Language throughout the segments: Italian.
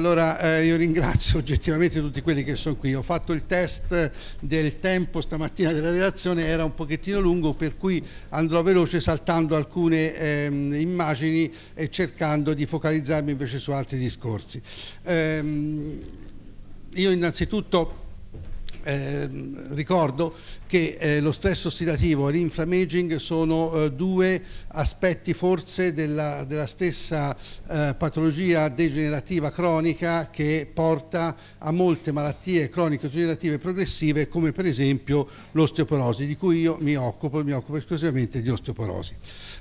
Allora eh, io ringrazio oggettivamente tutti quelli che sono qui. Ho fatto il test del tempo stamattina della relazione, era un pochettino lungo per cui andrò veloce saltando alcune ehm, immagini e cercando di focalizzarmi invece su altri discorsi. Ehm, io innanzitutto Ehm, ricordo che eh, lo stress ossidativo e l'inflammaging sono eh, due aspetti forse della, della stessa eh, patologia degenerativa cronica che porta a molte malattie croniche degenerative progressive come per esempio l'osteoporosi di cui io mi occupo, mi occupo esclusivamente di osteoporosi.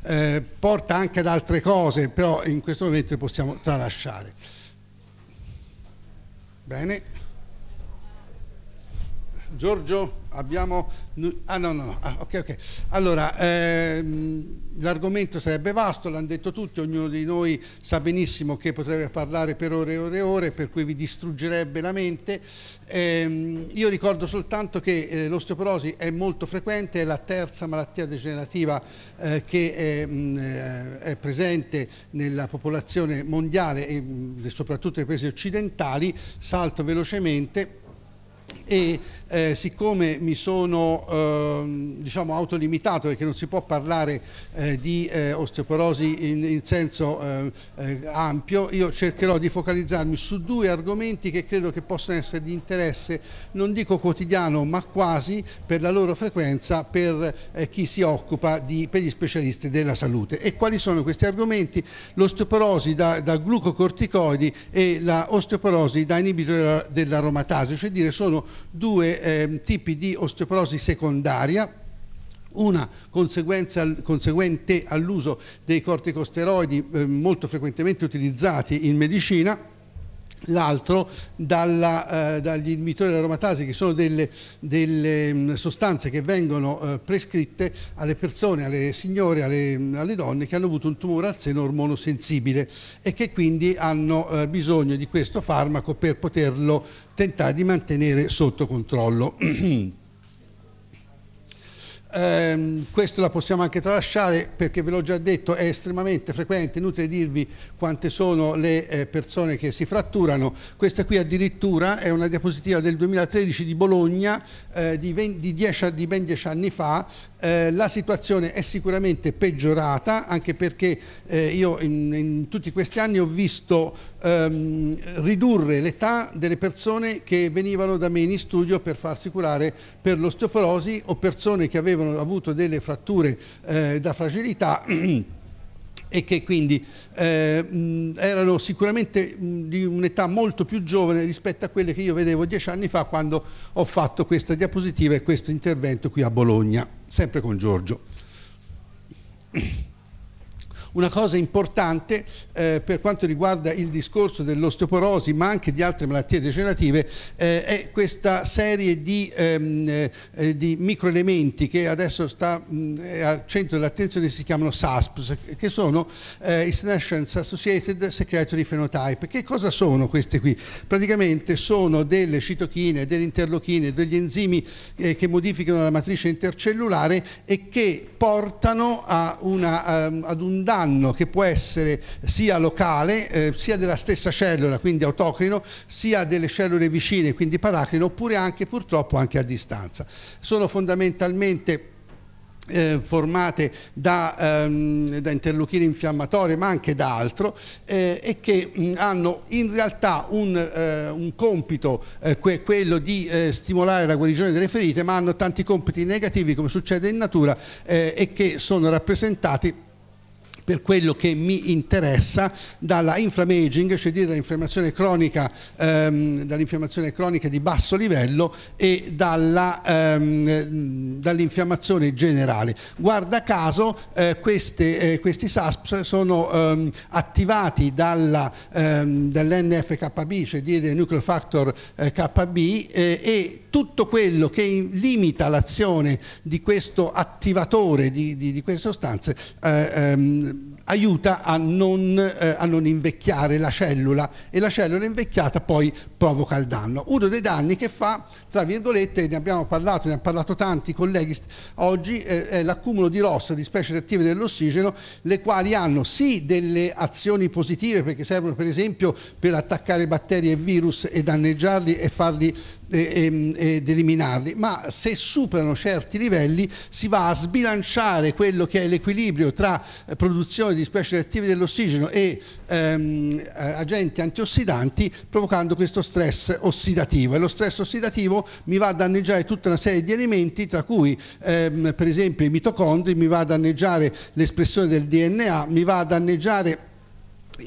Eh, porta anche ad altre cose però in questo momento le possiamo tralasciare. Bene. Giorgio, abbiamo... Ah no, no, no, ah, ok, ok. Allora, ehm, l'argomento sarebbe vasto, l'hanno detto tutti, ognuno di noi sa benissimo che potrebbe parlare per ore e ore e ore, per cui vi distruggerebbe la mente. Ehm, io ricordo soltanto che eh, l'osteoporosi è molto frequente, è la terza malattia degenerativa eh, che è, mh, mm, eh, è, presente nella popolazione mondiale e mh, mm, soprattutto nei paesi occidentali, salto velocemente e eh, siccome mi sono eh, diciamo autolimitato perché non si può parlare eh, di eh, osteoporosi in, in senso eh, eh, ampio, io cercherò di focalizzarmi su due argomenti che credo che possono essere di interesse, non dico quotidiano ma quasi per la loro frequenza per chi si occupa di, per gli specialisti della salute. E quali sono questi argomenti? L'osteoporosi da, da glucocorticoidi e la osteoporosi da inibitore dell'aromatase cioè dire sono due eh, tipi di osteoporosi secondaria, una conseguenza conseguente all'uso dei corticosteroidi eh, molto frequentemente utilizzati in medicina l'altro eh, dagli inibitori aromatasi che sono delle, delle mm, sostanze che vengono eh, prescritte alle persone, alle signore, alle, mm, alle, donne che hanno avuto un tumore al seno ormonosensibile e che quindi hanno eh, bisogno di questo farmaco per poterlo tentare di mantenere sotto controllo. Ehm, questo la possiamo anche tralasciare perché ve l'ho già detto è estremamente frequente, inutile dirvi quante sono le eh, persone che si fratturano, questa qui addirittura è una diapositiva del 2013 di Bologna eh, di, 20, di, 10, di, ben 10 anni fa, eh, la situazione è sicuramente peggiorata anche perché eh, io in, in tutti questi anni ho visto ehm, ridurre l'età delle persone che venivano da me in studio per farsi curare per l'osteoporosi o persone che avevano avuto delle fratture eh, da fragilità e che quindi eh, erano sicuramente di un'età molto più giovane rispetto a quelle che io vedevo dieci anni fa quando ho fatto questa diapositiva e questo intervento qui a Bologna, sempre con Giorgio. Una cosa importante eh, per quanto riguarda il discorso dell'osteoporosi ma anche di altre malattie degenerative eh, è questa serie di, ehm, eh, di microelementi che adesso sta mh, mm, al centro dell'attenzione si chiamano SASPS che sono eh, International Associated Secretory Phenotype. Che cosa sono queste qui? Praticamente sono delle citochine, delle interlochine, degli enzimi eh, che modificano la matrice intercellulare e che portano a una, a, ehm, ad un danno danno che può essere sia locale, eh, sia della stessa cellula, quindi autocrino, sia delle cellule vicine, quindi paracrino, oppure anche purtroppo anche a distanza. Sono fondamentalmente eh, formate da, ehm, da, interleuchine infiammatorie ma anche da altro eh, e che mh, hanno in realtà un, eh, un compito eh, que quello di eh, stimolare la guarigione delle ferite ma hanno tanti compiti negativi come succede in natura eh, e che sono rappresentati per quello che mi interessa, dalla inflammaging, cioè dire dall'infiammazione cronica, ehm, dall cronica, di basso livello e ehm, dall'infiammazione ehm, dall generale. Guarda caso eh, queste, eh, questi SASP sono ehm, attivati ehm, dall'NFKB, cioè dire nuclear factor eh, KB eh, e tutto quello che limita l'azione di questo attivatore di, di, di queste sostanze eh, ehm, aiuta a non, eh, a non, invecchiare la cellula e la cellula invecchiata poi provoca il danno. Uno dei danni che fa, tra virgolette, ne abbiamo parlato, ne hanno parlato tanti colleghi oggi, eh, è l'accumulo di rosso di specie reattive dell'ossigeno, le quali hanno sì delle azioni positive perché servono per esempio per attaccare batteri e virus e danneggiarli e farli ed eliminarli, ma se superano certi livelli si va a sbilanciare quello che è l'equilibrio tra eh, produzione di specie reattive dell'ossigeno e ehm, eh, agenti antiossidanti provocando questo stress ossidativo e lo stress ossidativo mi va a danneggiare tutta una serie di elementi tra cui ehm, per esempio i mitocondri, mi va a danneggiare l'espressione del DNA, mi va a danneggiare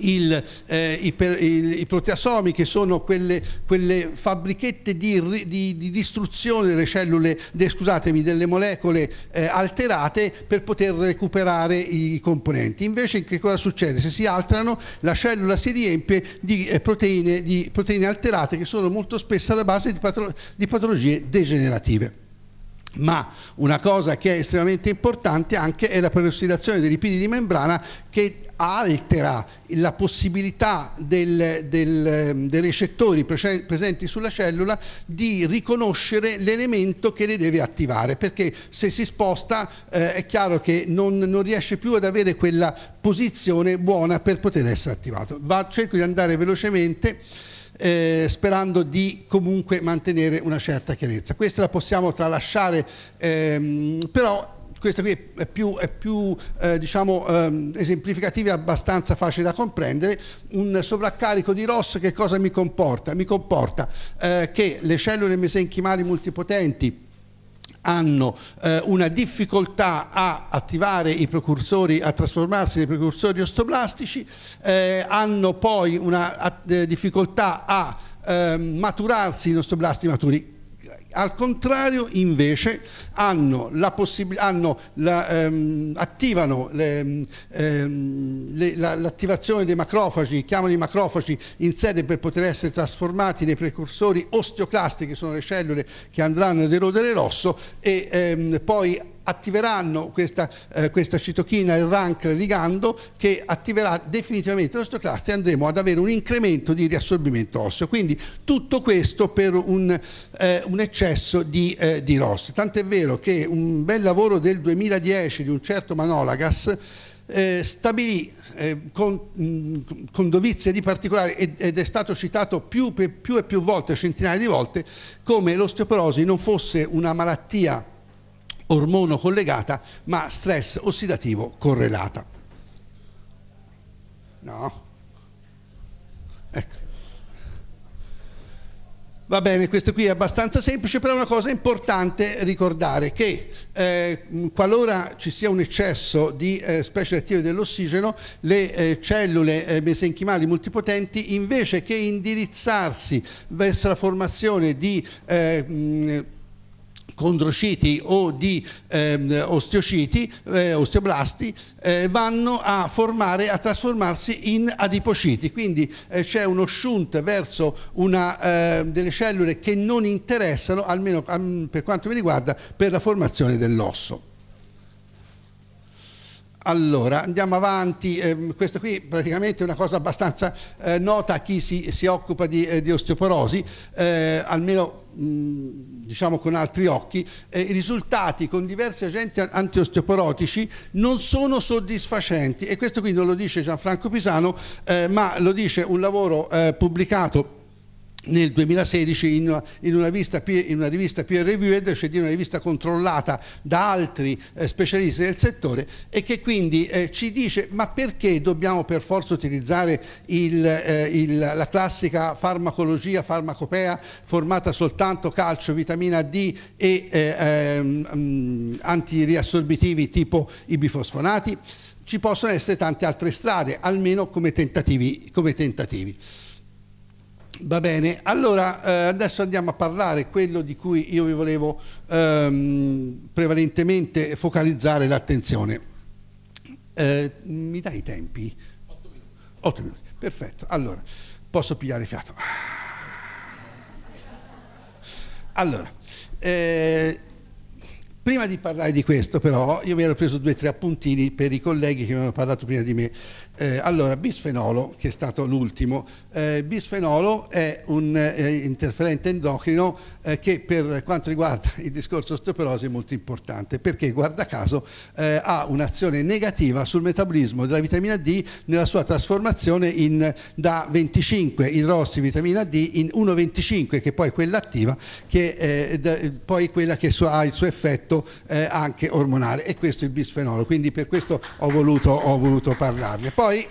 il, eh, i, per, il, i, proteasomi che sono quelle, quelle fabbrichette di, di, di, distruzione delle cellule, de, scusatemi, delle molecole eh, alterate per poter recuperare i componenti. Invece che cosa succede? Se si alterano la cellula si riempie di, eh, proteine, di proteine, alterate che sono molto spesso alla base di, patolo di patologie degenerative ma una cosa che è estremamente importante anche è la perossidazione dei lipidi di membrana che altera la possibilità del, del, dei recettori presenti sulla cellula di riconoscere l'elemento che le deve attivare, perché se si sposta eh, è chiaro che non, non, riesce più ad avere quella posizione buona per poter essere attivato. Va, cerco di andare velocemente eh, sperando di comunque mantenere una certa chiarezza. Questa la possiamo tralasciare, ehm, però questa qui è più, è più eh, diciamo, ehm, esemplificativa e abbastanza facile da comprendere, un sovraccarico di ROS che cosa mi comporta? Mi comporta eh, che le cellule mesenchimali multipotenti hanno eh, una difficoltà a attivare i precursori, a trasformarsi nei precursori ostoplastici, eh, hanno poi una a, eh, difficoltà a ehm, maturarsi in osteoblasti maturi al contrario invece hanno la hanno la, ehm, attivano ehm, ehm, l'attivazione ehm, dei macrofagi, chiamano i macrofagi in sede per poter essere trasformati nei precursori osteoclasti che sono le cellule che andranno ad erodere l'osso e ehm, poi attiveranno questa, eh, questa, citochina, il RANC ligando, che attiverà definitivamente l'osteoclasti e andremo ad avere un incremento di riassorbimento osseo. Quindi tutto questo per un, eh, un eccesso successo di, eh, di Ross. Tant'è vero che un bel lavoro del 2010 di un certo Manolagas eh, stabilì eh, con, mh, mm, con, dovizie di particolare ed, ed è stato citato più, più, e più volte, centinaia di volte, come l'osteoporosi non fosse una malattia ormono collegata ma stress ossidativo correlata. No? Va bene, questo qui è abbastanza semplice, però è una cosa importante ricordare che eh, qualora ci sia un eccesso di eh, specie attive dell'ossigeno, le eh, cellule eh, mesenchimali multipotenti invece che indirizzarsi verso la formazione di eh, mh, condrociti o di ehm, osteociti, eh, osteoblasti, eh, vanno a formare, a trasformarsi in adipociti, quindi eh, c'è uno shunt verso una, ehm, delle cellule che non interessano, almeno per quanto mi riguarda, per la formazione dell'osso. Allora, andiamo avanti, eh, questo qui praticamente è una cosa abbastanza eh, nota a chi si, si occupa di, eh, di osteoporosi, eh, almeno diciamo con altri occhi, eh, i risultati con diversi agenti antiosteoporotici non sono soddisfacenti e questo qui non lo dice Gianfranco Pisano, eh, ma lo dice un lavoro pubblicato nel 2016 in una, in una, rivista, in una rivista peer reviewed, cioè di una rivista controllata da altri eh, specialisti del settore e che quindi eh, ci dice ma perché dobbiamo per forza utilizzare il, eh, il, la classica farmacologia farmacopea formata soltanto calcio, vitamina D e eh, ehm, mm, antiriassorbitivi tipo i bifosfonati? Ci possono essere tante altre strade, almeno come tentativi. Come tentativi. Va bene, allora eh, adesso andiamo a parlare quello di cui io vi volevo ehm, prevalentemente focalizzare l'attenzione. Eh, mi dai i tempi? 8 minuti. 8 minuti, perfetto. Allora, posso pigliare fiato. Allora, eh, Prima di parlare di questo però io mi ero preso due o tre appuntini per i colleghi che mi hanno parlato prima di me. Eh, allora, bisfenolo, che è stato l'ultimo, eh, bisfenolo è un eh, interferente endocrino eh, che per quanto riguarda il discorso osteoporosi è molto importante perché guarda caso eh, ha un'azione negativa sul metabolismo della vitamina D nella sua trasformazione in, da 25 idrossi vitamina D in 1,25 che è poi quella attiva che è eh, poi quella che ha il suo effetto effetto eh, anche ormonale e questo è il bisfenolo, quindi per questo ho voluto, ho voluto parlarne. Poi,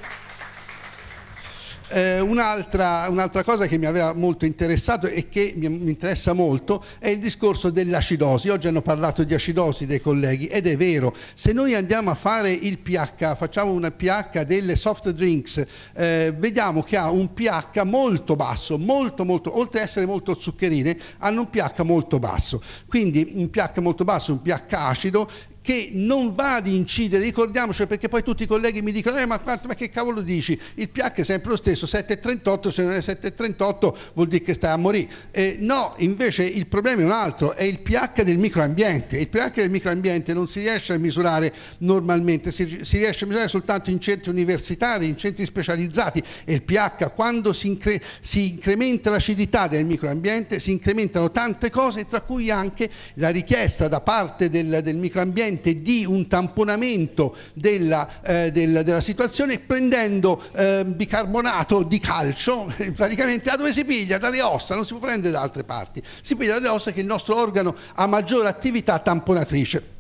eh, un'altra, un'altra, cosa che mi aveva molto interessato e che mi, mi interessa molto è il discorso dell'acidosi. Oggi hanno parlato di acidosi dei colleghi ed è vero, se noi andiamo a fare il pH, facciamo un pH delle soft drinks, eh, vediamo che ha un pH molto basso, molto molto, oltre ad essere molto zuccherine, hanno un pH molto basso. Quindi un pH molto basso, un pH acido che non va ad incidere, ricordiamoci perché poi tutti i colleghi mi dicono eh, ma, quanto, ma, che cavolo dici, il pH è sempre lo stesso, 7,38, se non è 7,38 vuol dire che stai a morire, eh, no invece il problema è un altro, è il pH del microambiente, il pH del microambiente non si riesce a misurare normalmente, si, si riesce a misurare soltanto in centri universitari, in centri specializzati e il pH quando si, incre si incrementa l'acidità del microambiente si incrementano tante cose tra cui anche la richiesta da parte del, del microambiente consente di un tamponamento della, eh, della, della situazione prendendo eh, bicarbonato di calcio, praticamente da dove si piglia? Dalle ossa, non si può prendere da altre parti, si piglia dalle ossa che il nostro organo ha maggiore attività tamponatrice.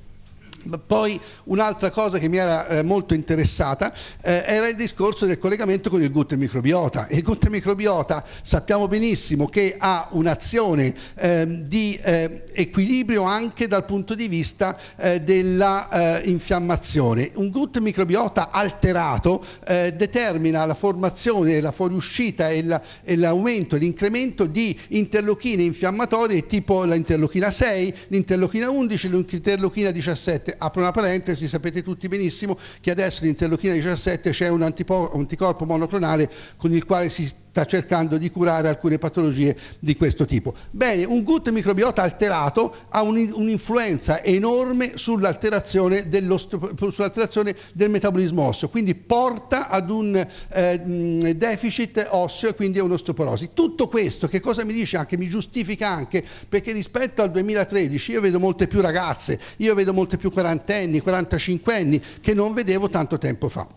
Poi un'altra cosa che mi era eh, molto interessata eh, era il discorso del collegamento con il gut microbiota. Il gut microbiota sappiamo benissimo che ha un'azione ehm, eh, di equilibrio anche dal punto di vista eh, dell'infiammazione. Eh, Un gut microbiota alterato eh, determina la formazione, la fuoriuscita e l'aumento, l'incremento di interlochine infiammatorie tipo l'interlochina 6, l'interlochina 11, l'interlochina 17 apro una parentesi, sapete tutti benissimo che adesso in interleuchina 17 c'è un anticorpo monoclonale con il quale si sta cercando di curare alcune patologie di questo tipo. Bene, un gut microbiota alterato ha un'influenza enorme sull'alterazione, sull del metabolismo osseo, quindi porta ad un eh, deficit osseo e quindi a un'osteoporosi. Tutto questo che cosa mi dice anche? Mi giustifica anche perché rispetto al 2013 io vedo molte più ragazze, io vedo molte più quarantenni, quarantacinquenni che non vedevo tanto tempo fa.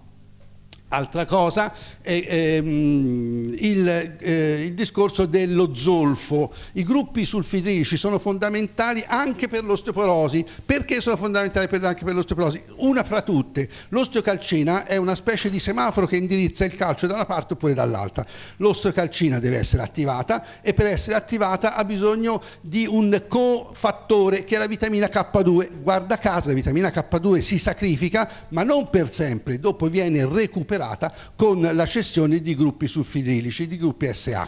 Altra cosa eh, ehm, il, eh, il, discorso dello zolfo. I gruppi sulfidrici sono fondamentali anche per l'osteoporosi. Perché sono fondamentali per, anche per l'osteoporosi? Una fra tutte. L'osteocalcina è una specie di semaforo che indirizza il calcio da una parte oppure dall'altra. L'osteocalcina deve essere attivata e per essere attivata ha bisogno di un cofattore che è la vitamina K2. Guarda caso la vitamina K2 si sacrifica ma non per sempre, dopo viene recuperata superata con la cessione di gruppi sulfidrilici, di gruppi SH.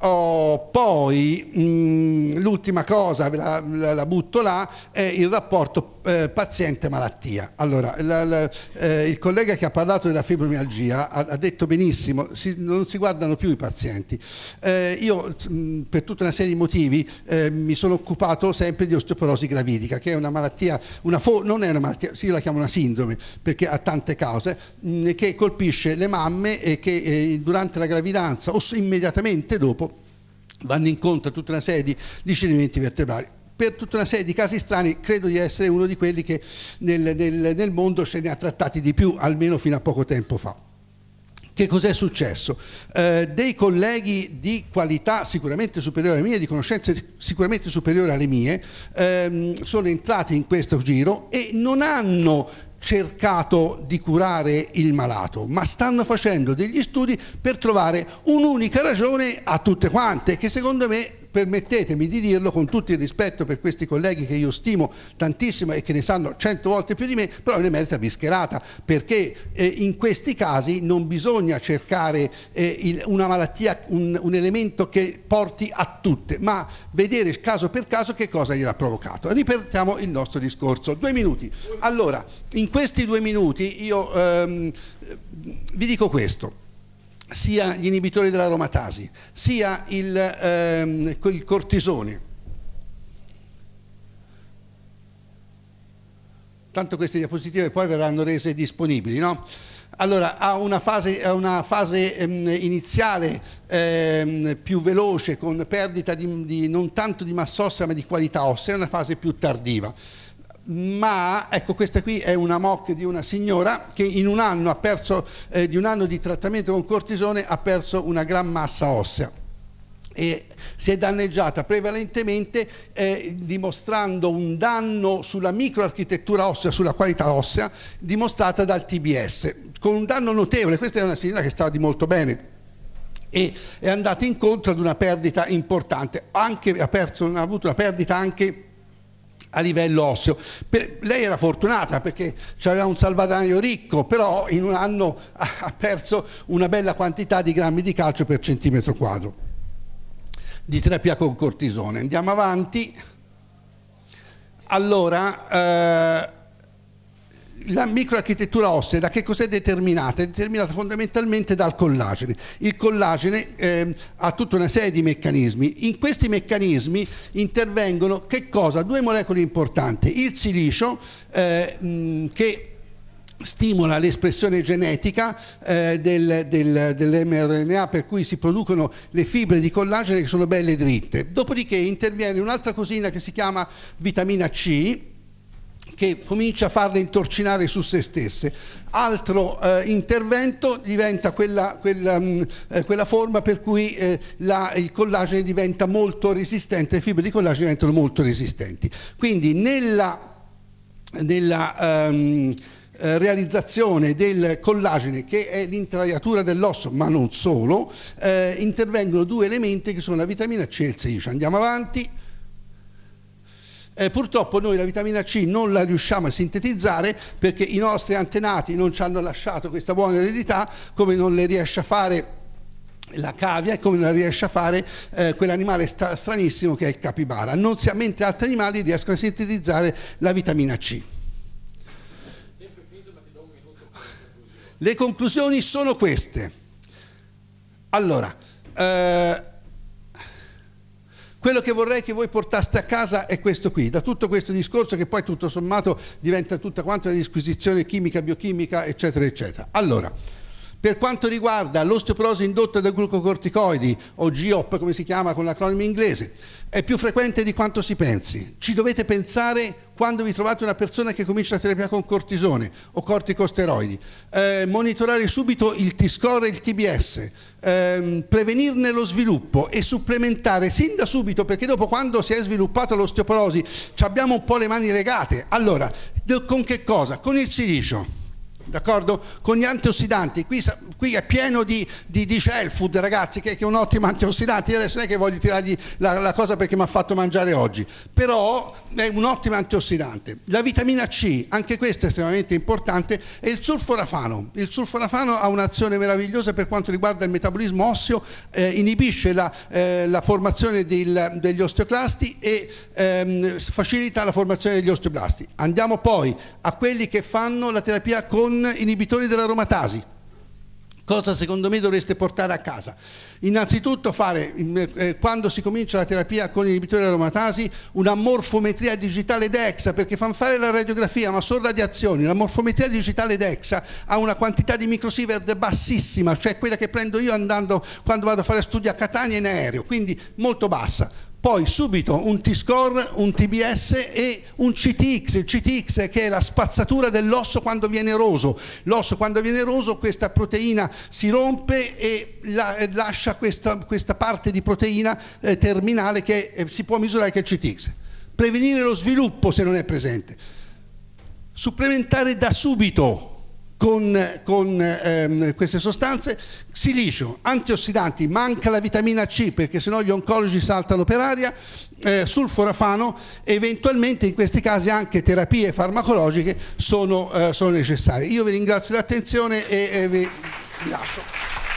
Oh, poi mm, l'ultima cosa, la, la, la butto là, è il rapporto eh, paziente malattia. Allora, la, la, eh, il collega che ha parlato della fibromialgia ha, ha detto benissimo, si, non si guardano più i pazienti. Eh, io mh, per tutta una serie di motivi eh, mi sono occupato sempre di osteoporosi gravidica, che è una malattia, una non è una malattia, io la chiamo una sindrome, perché ha tante cause, mh, che colpisce le mamme e che eh, durante la gravidanza o immediatamente dopo vanno incontro a tutta una serie di, di cedimenti vertebrali per tutta una serie di casi strani credo di essere uno di quelli che nel, nel, nel mondo se ne ha trattati di più, almeno fino a poco tempo fa. Che cos'è successo? Eh, dei colleghi di qualità sicuramente superiore alle mie, di conoscenze sicuramente superiori alle mie, ehm, sono entrati in questo giro e non hanno cercato di curare il malato, ma stanno facendo degli studi per trovare un'unica ragione a tutte quante, che secondo me permettetemi di dirlo con tutto il rispetto per questi colleghi che io stimo tantissimo e che ne sanno cento volte più di me, però ne merita mischerata, perché eh, in questi casi non bisogna cercare eh, il, una malattia, un, un, elemento che porti a tutte, ma vedere caso per caso che cosa gliel'ha provocato. Ripetiamo il nostro discorso. Due minuti. Allora, in questi due minuti io ehm, vi dico questo sia gli inibitori dell'aromatasi, sia il, ehm, il cortisone. Tanto queste diapositive poi verranno rese disponibili, no? Allora, ha una fase, una fase ehm, iniziale ehm, più veloce, con perdita di, di, non tanto di massa ossea ma di qualità ossea, è una fase più tardiva ma ecco questa qui è una mock di una signora che in un anno, perso, eh, di, un anno di trattamento con cortisone ha perso una gran massa ossea e si è danneggiata prevalentemente eh, dimostrando un danno sulla microarchitettura ossea, sulla qualità ossea dimostrata dal TBS, con un danno notevole, questa è una signora che stava di molto bene e è andata incontro ad una perdita importante, anche, ha, perso, ha avuto una perdita anche a livello osseo. Per, lei era fortunata perché aveva un salvadanaio ricco, però in un anno ha perso una bella quantità di grammi di calcio per centimetro quadro di terapia con cortisone. Andiamo avanti. Allora, eh, la microarchitettura ossea da che cos'è determinata? È determinata fondamentalmente dal collagene. Il collagene eh, ha tutta una serie di meccanismi. In questi meccanismi intervengono Due molecole importanti, il silicio eh, che stimola l'espressione genetica eh, del, del, dell'mRNA per cui si producono le fibre di collagene che sono belle dritte. Dopodiché interviene un'altra cosina che si chiama vitamina C che comincia a farle intorcinare su se stesse. Altro eh, intervento diventa quella, quella, mh, mm, eh, quella, forma per cui eh, la, il collagene diventa molto resistente, le fibre di collagene diventano molto resistenti. Quindi nella, nella ehm, eh, realizzazione del collagene che è l'intraiatura dell'osso ma non solo eh, intervengono due elementi che sono la vitamina C e il 16 andiamo avanti eh, purtroppo noi la vitamina C non la riusciamo a sintetizzare perché i nostri antenati non ci hanno lasciato questa buona eredità come non le riesce a fare la cavia e come non riesce a fare eh, quell'animale stra stranissimo che è il capibara, non sia, mentre altri animali riescono a sintetizzare la vitamina C. Le conclusioni sono queste. Allora, eh, quello che vorrei che voi portaste a casa è questo qui, da tutto questo discorso che poi tutto sommato diventa tutta quanta una disquisizione chimica, biochimica, eccetera, eccetera. Allora, per quanto riguarda l'osteoporosi indotta da glucocorticoidi, o GIOP come si chiama con l'acronimo inglese, è più frequente di quanto si pensi. Ci dovete pensare quando vi trovate una persona che comincia la terapia con cortisone o corticosteroidi. Eh, monitorare subito il T-score e il TBS, ehm, prevenirne lo sviluppo e supplementare sin da subito, perché dopo quando si è sviluppata l'osteoporosi ci abbiamo un po' le mani legate. Allora, con che cosa? Con il silicio d'accordo? Con gli antiossidanti, qui, qui è pieno di, di, di food, ragazzi, che, che, è un ottimo antiossidanti. adesso non è che voglio tirargli la, la cosa perché mi ha fatto mangiare oggi, però è un ottimo antiossidante. La vitamina C, anche questa è estremamente importante, e il sulforafano. Il sulforafano ha un'azione meravigliosa per quanto riguarda il metabolismo osseo, eh, inibisce la, eh, la formazione del, degli osteoclasti e ehm, facilita la formazione degli osteoblasti. Andiamo poi a quelli che fanno la terapia con con inibitori dell'aromatasi. Cosa secondo me dovreste portare a casa? Innanzitutto fare, eh, quando si comincia la terapia con inibitori dell'aromatasi, una morfometria digitale DEXA, perché fanno fare la radiografia ma sono radiazioni. La morfometria digitale DEXA ha una quantità di microsievert bassissima, cioè quella che prendo io andando, quando vado a fare studi a Catania in aereo, quindi molto bassa poi subito un T-score, un TBS e un CTX, il CTX che è la spazzatura dell'osso quando viene eroso, l'osso quando viene eroso questa proteina si rompe e la, lascia questa, questa, parte di proteina eh, terminale che eh, si può misurare che è il CTX, prevenire lo sviluppo se non è presente, supplementare da subito con, con ehm, queste sostanze, silicio, antiossidanti, manca la vitamina C perché sennò gli oncologi saltano per aria, eh, sulforafano, eventualmente in questi casi anche terapie farmacologiche sono, eh, sono necessarie. Io vi ringrazio dell'attenzione e, e vi lascio.